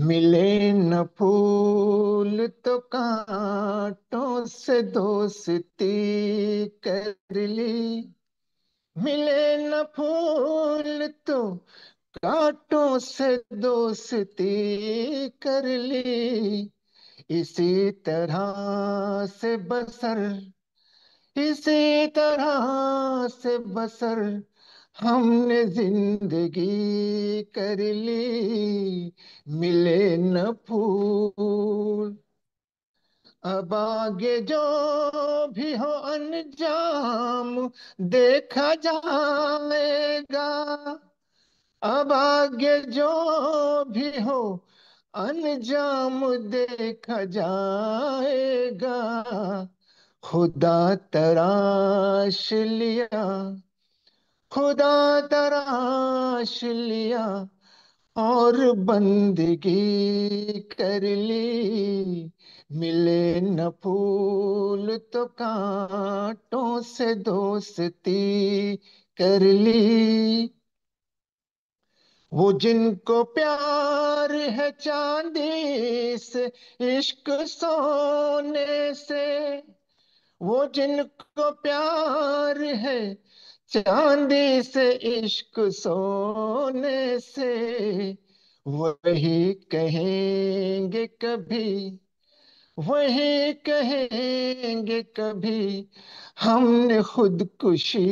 मिले न फूल तो कांटों से दोस्ती कर ली मिले न फूल तो कांटों से दोस्ती कर ली इसी तरह से बसर इसी तरह से बसर हमने जिंदगी कर ली मिले न फूल अब आगे जो भी हो अनजाम देखा जाएगा अब आगे जो भी हो अनजाम देखा जाएगा खुदा तराश लिया खुदा तराश लिया और बंदगी कर ली मिले न फूल तो कांटों से दोस्ती कर ली वो जिनको प्यार है चांदी से इश्क सोने से वो जिनको प्यार है चांदी से इश्क सोने से वही कहेंगे कभी वही कहेंगे कभी हमने खुदकुशी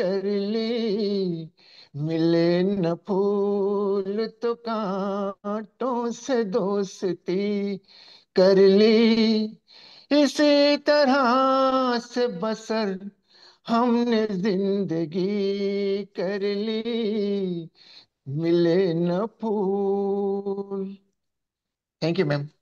कर ली मिले न फूल तो कांटों से दोस्ती कर ली इसी तरह से बसर हमने जिंदगी कर ली मिले न फूल थैंक यू मैम